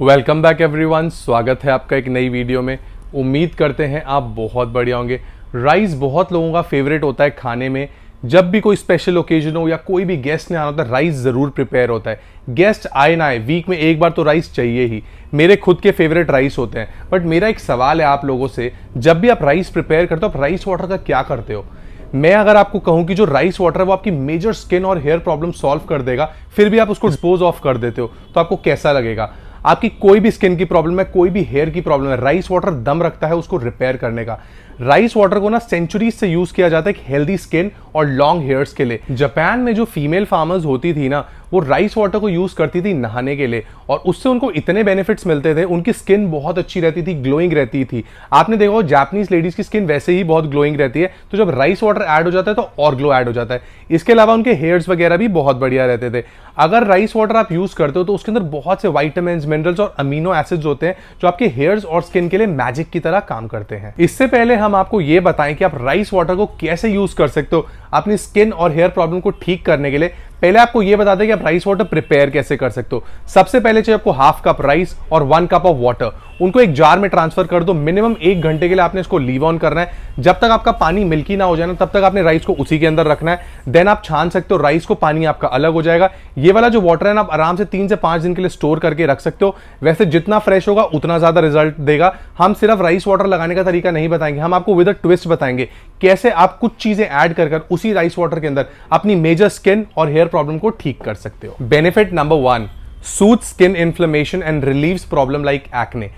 welcome back everyone स्वागत है आपका एक नई वीडियो में उम्मीद करते हैं आप बहुत बढ़िया होंगे राइस बहुत लोगों का फेवरेट होता है खाने में जब भी कोई स्पेशल ओकेजन हो या कोई भी गेस्ट ने आना होता है राइस ज़रूर प्रिपेयर होता है गेस्ट आए ना आए वीक में एक बार तो राइस चाहिए ही मेरे खुद के फेवरेट राइस होते हैं बट मेरा एक सवाल है आप लोगों से जब भी आप राइस प्रिपेयर करते हो आप राइस वाटर का क्या करते हो मैं अगर आपको कहूं कि जो राइस वाटर है वो आपकी मेजर स्किन और हेयर प्रॉब्लम सॉल्व कर देगा फिर भी आप उसको डिस्पोज ऑफ कर देते हो तो आपको कैसा लगेगा आपकी कोई भी स्किन की प्रॉब्लम है कोई भी हेयर की प्रॉब्लम है राइस वाटर दम रखता है उसको रिपेयर करने का राइस वाटर को ना सेंचुरी से यूज किया जाता है हेल्दी स्किन और लॉन्ग हेयर्स के लिए जापान में जो फीमेल फार्मर्स होती थी ना वो राइस वाटर को यूज करती थी नहाने के लिए और उससे उनको इतने बेनिफिट्स मिलते थे उनकी स्किन बहुत अच्छी रहती थी ग्लोइंग रहती थी आपने देखा जापानीज लेडीज की स्किन वैसे ही बहुत ग्लोइंग रहती है तो जब राइस वाटर ऐड हो जाता है तो और ग्लो ऐड हो जाता है इसके अलावा उनके हेयर्स वगैरह भी बहुत बढ़िया रहते थे अगर राइस वाटर आप यूज करते हो तो उसके अंदर बहुत से वाइटामिन मिनरल्स और अमीनो एसिड्स होते हैं जो आपके हेयर्स और स्किन के लिए मैजिक की तरह काम करते हैं इससे पहले हम हम आपको ये बताएं कि आप राइस वाटर को कैसे यूज कर सकते हो अपनी स्किन और हेयर प्रॉब्लम को ठीक करने के लिए पहले आपको ये बता दें कि आप राइस वाटर प्रिपेयर कैसे कर सकते हो सबसे पहले चाहिए आपको हाफ कप राइस और वन कप ऑफ वाटर उनको एक जार में ट्रांसफर कर दो मिनिमम एक घंटे के लिए आपने इसको लीव ऑन करना है जब तक आपका पानी मिल्की ना हो जाए ना तब तक आपने राइस को उसी के अंदर रखना है देन आप छान सकते हो राइस को पानी आपका अलग हो जाएगा ये वाला जो वाटर है ना आप आराम से तीन से पांच दिन के लिए स्टोर करके रख सकते हो वैसे जितना फ्रेश होगा उतना ज्यादा रिजल्ट देगा हम सिर्फ राइस वाटर लगाने का तरीका नहीं बताएंगे हम आपको विद अ ट्विस्ट बताएंगे कैसे आप कुछ चीजें ऐड कर कर उसी राइस वाटर के अंदर अपनी मेजर स्किन और हेयर प्रॉब्लम को ठीक कर सकते हो benefit number one soothe skin inflammation and relieves problem like acne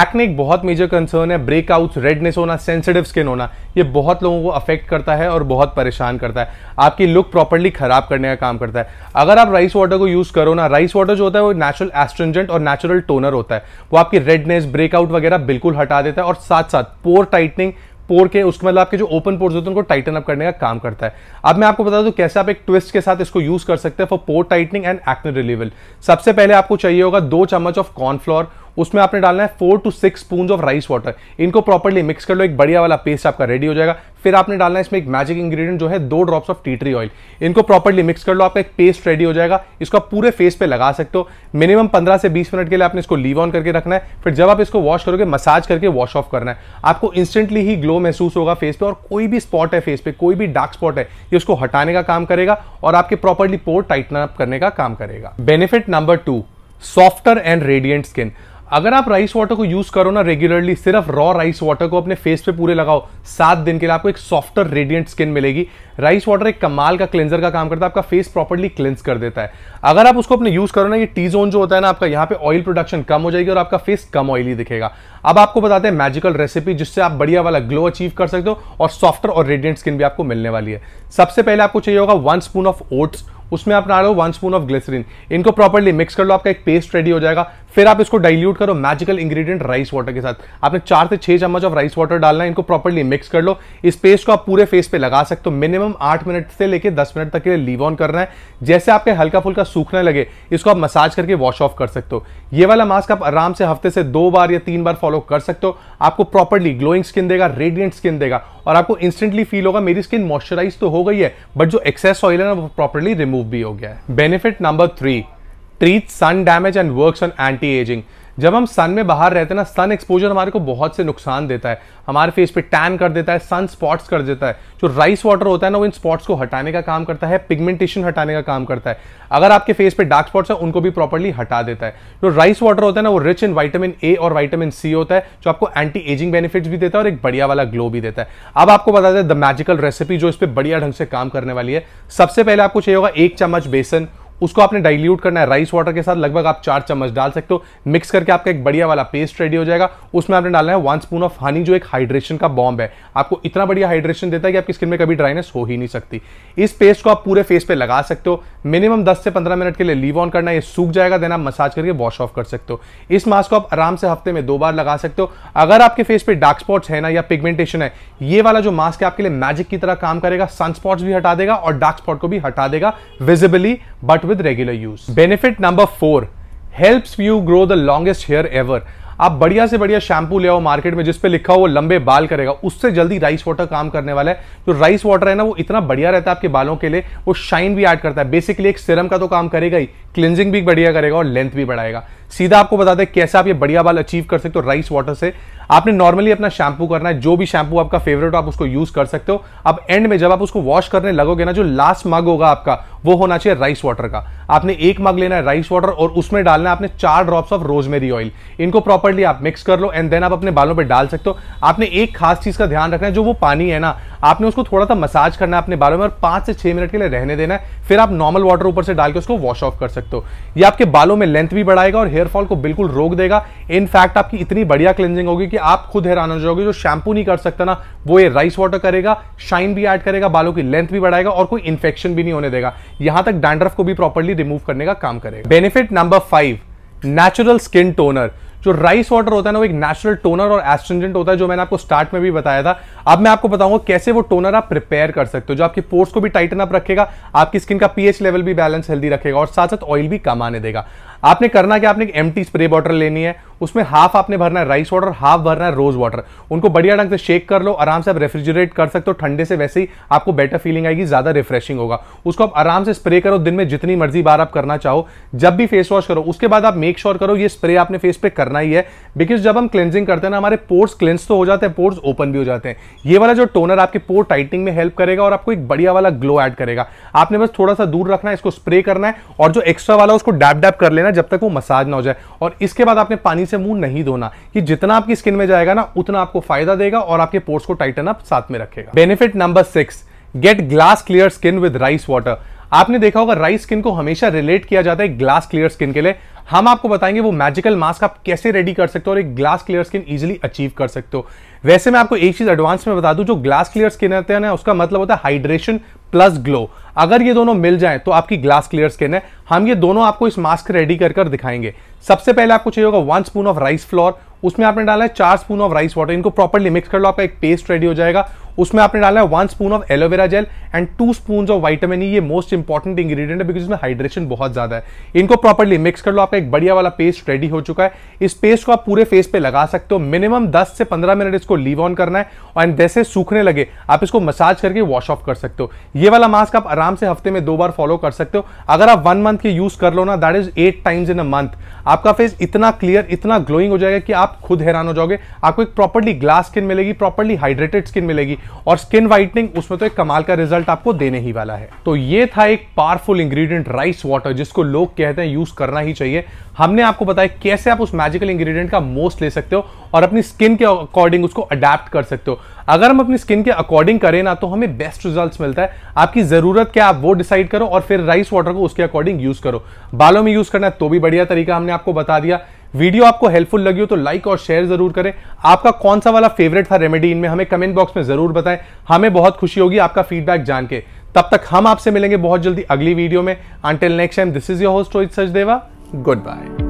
acne एक बहुत मेजर कंसर्न है ब्रेकआउट्स रेडनेस होना सेंसिटिव स्किन होना ये बहुत लोगों को अफेक्ट करता है और बहुत परेशान करता है आपकी लुक प्रॉपरली खराब करने का काम करता है अगर आप राइस वाटर को यूज़ करो ना राइस वाटर जो होता है वो नेचुरल एस्ट्रेंजेंट और नेचुरल टोनर होता है वो आपकी रेडनेस ब्रेकआउट वगैरह बिल्कुल हटा देता है और साथ साथ पोर टाइटनिंग पोर के उसके मतलब आपके जो ओपन पोर्स होते हैं उनको टाइटन अप करने का काम करता है अब मैं आपको बता दूं कैसे आप एक ट्विस्ट के साथ इसको यूज कर सकते हैं for pore tightening and acne relieval सबसे पहले आपको चाहिए होगा दो चम्मच ऑफ कॉर्नफ्लोर उसमें आपने डालना है four two six spoon of rice water इनको प्रॉपरली मिक्स कर लो एक बढ़िया वाला पेस्ट आपका रेडी हो जाएगा फिर आपने डालना है इसमें एक मैजिक इंग्रेडिएंट जो है दो ड्रॉप्स ऑफ ट्री ऑयल इनको प्रॉपरली मिक्स कर लो आपका एक पेस्ट रेडी हो जाएगा इसको आप पूरे फेस पे लगा सकते हो मिनिमम पंद्रह से बीस मिनट के लिए आपने इसको लीव ऑन करके रखना है फिर जब आप इसको वॉश करोगे मसाज करके वॉश ऑफ करना है आपको इंस्टेंटली ही ग्लो महसूस होगा फेस पे और कोई भी स्पॉट है फेस पे कोई भी डार्क स्पॉट है ये उसको हटाने का काम करेगा और आपके प्रॉपरली पोर टाइटन अप करने का काम करेगा benefit number two softer and radiant skin अगर आप राइस वाटर को यूज करो ना रेगुलरली सिर्फ रॉ राइस वाटर को अपने फेस पे पूरे लगाओ सात दिन के लिए आपको एक सॉफ्टर रेडियंट स्किन मिलेगी राइस वाटर एक कमाल का क्लेंजर का काम करता है आपका फेस प्रॉपरली क्लेंस कर देता है अगर आप उसको अपने यूज करो ना ये टी जोन जो होता है ना आपका यहाँ पे ऑयल प्रोडक्शन कम हो जाएगी और आपका फेस कम ऑयली दिखेगा अब आपको बताते हैं मैजिकल रेसिपी जिससे आप बढ़िया वाला ग्लो अचीव कर सकते हो और सॉफ्टर और रेडियंट स्किन भी आपको मिलने वाली है सबसे पहले आपको चाहिए होगा वन स्पून ऑफ ओट्स उसमें आप डालो वन स्पून ऑफ ग्लिसरीन इनको प्रॉपरली मिक्स कर लो आपका एक पेस्ट रेडी हो जाएगा फिर आप इसको डाइल्यूट करो मैजिकल इंग्रेडिएंट राइस वाटर के साथ आपने चार से छह चम्मच ऑफ राइस वाटर डालना है इनको प्रॉपरली मिक्स कर लो इस पेस्ट को आप पूरे फेस पे लगा सकते हो मिनिमम आठ मिनट से लेकर दस मिनट तक के लिए लीव ऑन करना है जैसे आपके हल्का फुल्का सूखने लगे इसको आप मसाज करके वॉश ऑफ कर सकते हो ये वाला मास्क आप आराम से हफ्ते से दो बार या तीन बार फॉलो कर सकते हो आपको प्रॉपरली ग्लोइंग स्किन देगा रेडियंट स्किन देगा और आपको इंस्टेंटली फील होगा मेरी स्किन मॉइस्चराइज तो हो गई है बट जो एक्सेस ऑयल है ना वो प्रॉपरली रिमूव भी हो गया है benefit number three treat sun damage and work on anti ageing जब हम सन में बाहर रहते हैं ना सन एक्सपोजर हमारे को बहुत से नुकसान देता है हमारे फेस पे टैन कर देता है सन स्पॉट्स कर देता है जो राइस वाटर होता है ना वो इन स्पॉट्स को हटाने का काम करता है पिगमेंटेशन हटाने का काम करता है अगर आपके फेस पे डार्क स्पॉट्स है उनको भी प्रॉपरली हटा देता है जो राइस वाटर होता है ना वो रिच इन वाइटामिन ए और वाइटामिन सी होता है जो आपको एंटी एजिंग बेनिफिट्स भी देता है और एक बढ़िया वाला ग्लो भी देता है अब आपको बता दें द मैजिकल रेसिपी जो इस पर बढ़िया ढंग से काम करने वाली है सबसे पहले आपको चाहिए होगा एक चम्मच बेसन उसको आपने डाइल्यूट करना है राइस वाटर के साथ लगभग आप चार चम्मच डाल सकते हो मिक्स करके आपका एक बढ़िया वाला पेस्ट रेडी हो जाएगा उसमें आपने डालना है वन स्पून ऑफ हनी जो एक हाइड्रेशन का बॉम्ब है आपको इतना बढ़िया हाइड्रेशन देता है कि आपकी स्किन में कभी ड्राइनेस हो ही नहीं सकती इस पेस्ट को आप पूरे फेस पे लगा सकते हो मिनिमम 10 से 15 मिनट के लिए लीव ऑन करना ये सूख जाएगा देना मसाज करके वॉश ऑफ कर सकते हो इस मास्क को आप आराम से हफ्ते में दो बार लगा सकते हो अगर आपके फेस पे डार्क स्पॉट्स है ना या पिगमेंटेशन है ये वाला जो मास्क है आपके लिए मैजिक की तरह काम करेगा सन स्पॉट्स भी हटा देगा और डार्क स्पॉट को भी हटा देगा visibly but with regular use benefit number four helps you grow the longest hair ever आप बढ़िया से बढ़िया शैम्पू ले आओ मार्केट में जिसपे लिखा हो वो लंबे बाल करेगा उससे जल्दी राइस वाटर काम करने वाला है जो राइस वाटर है ना वो इतना बढ़िया रहता है आपके बालों के लिए वो शाइन भी ऐड करता है बेसिकली एक सिरम का तो काम करेगा ही क्लिनजिंग भी बढ़िया करेगा और लेंथ भी बढ़ाएगा सीधा आपको बता दें कैसे आप ये बढ़िया बाल अचीव कर सकते हो राइस वाटर से आपने नॉर्मली अपना शैम्पू करना है जो भी शैम्पू आपका फेवरेट हो आप उसको यूज कर सकते हो अब एंड में जब आप उसको वॉश करने लगोगे ना जो लास्ट मग होगा आपका वो होना चाहिए राइस वाटर का आपने एक मग लेना है राइस वाटर और उसमें डालना है आपने चार ड्रॉप्स ऑफ रोजमेरी ऑयल इनको प्रॉपरली आप मिक्स कर लो एंड देन आप अपने बालों पर डाल सकते हो आपने एक खास चीज का ध्यान रखना है जो वो पानी है ना आपने उसको थोड़ा सा मसाज करना है अपने बालों में और पांच से छह मिनट के लिए रहने देना है फिर आप नॉर्मल वाटर ऊपर से डाल के उसको वॉश ऑफ कर सकते हो ये आपके बालों में लेंथ भी बढ़ाएगा और हेयरफॉल को बिल्कुल रोक देगा इनफैक्ट आपकी इतनी बढ़िया क्लेंजिंग होगी कि आप खुद हैरान हो जाओगे जो शैम्पू नहीं कर सकता ना वो ये राइस वाटर करेगा शाइन भी ऐड करेगा बालों की लेंथ भी बढ़ाएगा और कोई इन्फेक्शन भी नहीं होने देगा यहां तक डैंड्रफ को भी प्रॉपरली रिमूव करने का काम करेगा benefit number five natural skin toner जो राइस वाटर होता है ना वो एक नेचुरल टोनर और एस्ट्रेंजेंट होता है जो मैंने आपको स्टार्ट में भी बताया था अब मैं आपको बताऊंगा कैसे वो टोनर आप प्रिपेयर कर सकते हो जो आपके पोर्स को भी टाइटन अप रखेगा आपकी स्किन का पीएच लेवल भी बैलेंस हेल्दी रखेगा और साथ साथ ऑयल भी कम आने देगा आपने करना क्या आपने एक एम स्प्रे बॉटल लेनी है उसमें हाफ आपने भरना है राइस वाटर हाफ भरना है रोज वाटर उनको बढ़िया ढंग से शेक कर लो आराम से आप रेफ्रिजरेट कर सकते हो ठंडे से वैसे ही आपको बेटर फीलिंग आएगी ज्यादा रिफ्रेशिंग होगा उसको आप आराम से स्प्रे करो दिन में जितनी मर्जी बार आप करना चाहो जब भी फेस वॉश करो उसके बाद आप मेक श्योर sure करो ये स्प्रे आपने फेस पे करना ही है बिकॉज जब हम क्लेंजिंग करते हैं ना हमारे पोर्स क्लेंस तो हो जाते हैं पोर्स ओपन भी हो जाते हैं ये वाला जो टोनर आपके पोर टाइटनिंग में हेल्प करेगा और आपको एक बढ़िया वाला ग्लो एड करेगा आपने बस थोड़ा सा दूर रखना है इसको स्प्रे करना है और जो एक्स्ट्रा वाला उसको डैप डैप कर लेना रहना जब तक वो मसाज ना हो जाए और इसके बाद आपने पानी से मुंह नहीं धोना कि जितना आपकी स्किन में जाएगा ना उतना आपको फायदा देगा और आपके पोर्स को टाइटन अप साथ में रखेगा benefit number six get glass clear skin with rice water आपने देखा होगा राइस स्किन को हमेशा रिलेट किया जाता है ग्लास क्लियर स्किन के लिए हम आपको बताएंगे वो मैजिकल मास्क आप कैसे रेडी कर सकते हो और एक glass clear skin easily achieve कर सकते हो वैसे मैं आपको एक चीज एडवांस में बता दूं जो ग्लास क्लियर स्किन रहते हैं ना उसका मतलब होता है हाइड्रेशन प्लस ग्लो अगर ये दोनों मिल जाए तो आपकी ग्लास क्लियर स्किन है हम ये दोनों आपको इस मास्क रेडी कर कर दिखाएंगे सबसे पहले आपको चाहिए होगा one spoon of rice flour उसमें आपने डाला है चार स्पून ऑफ राइस वाटर इनको प्रॉपरली मिक्स कर लो आपका एक पेस्ट रेडी हो जाएगा उसमें आपने डाला है one spoon of aloe vera gel and two spoon of vitamin ये मोस्ट इंपॉर्टेंट इंग्रीडियंट है बिकॉज इसमें हाइड्रेशन बहुत ज्यादा है इनको प्रॉपरली मिक्स कर लो आपका एक बढ़िया वाला पेस्ट रेडी हो चुका है इस पेस्ट को आप पूरे फेस पे लगा सकते हो मिनिमम दस से पंद्रह मिनट इसको लीव ऑन करना है और जैसे सूखने लगे आप इसको मसाज करके वॉश ऑफ कर सकते हो ये वाला मास्क आप आराम से हफ्ते में दो बार फॉलो कर सकते हो अगर आप वन मंथ के यूज कर लो ना that is eight times in a month आपका फेस इतना क्लियर इतना ग्लोइंग हो जाएगा कि आप खुद हैरान हो जाओगे आपको एक प्रॉपरली ग्लास स्किन मिलेगी प्रॉपरली हाइड्रेटेड स्किन मिलेगी और स्किन वाइटनिंग उसमें तो एक कमाल का रिजल्ट आपको देने ही वाला है तो ये था एक पावरफुल इंग्रेडिएंट राइस वाटर जिसको लोग कहते हैं यूज करना ही चाहिए हमने आपको बताया कैसे आप उस मैजिकल इंग्रेडिएंट का मोस्ट ले सकते हो और अपनी स्किन के अकॉर्डिंग उसको अडेप्ट कर सकते हो अगर हम अपनी स्किन के अकॉर्डिंग करें ना तो हमें बेस्ट रिजल्ट मिलता है आपकी जरूरत क्या आप वो डिसाइड करो और फिर राइस वाटर को उसके अकॉर्डिंग यूज करो बालों में यूज करना है तो भी बढ़िया तरीका हमने आपको बता दिया वीडियो आपको हेल्पफुल लगी हो तो लाइक और शेयर जरूर करें आपका कौन सा वाला फेवरेट था रेमेडी इनमें हमें कमेंट बॉक्स में जरूर बताएं हमें बहुत खुशी होगी आपका फीडबैक जान के तब तक हम आपसे मिलेंगे बहुत जल्दी अगली वीडियो में until next time this is your host Rohit Sachdeva good bye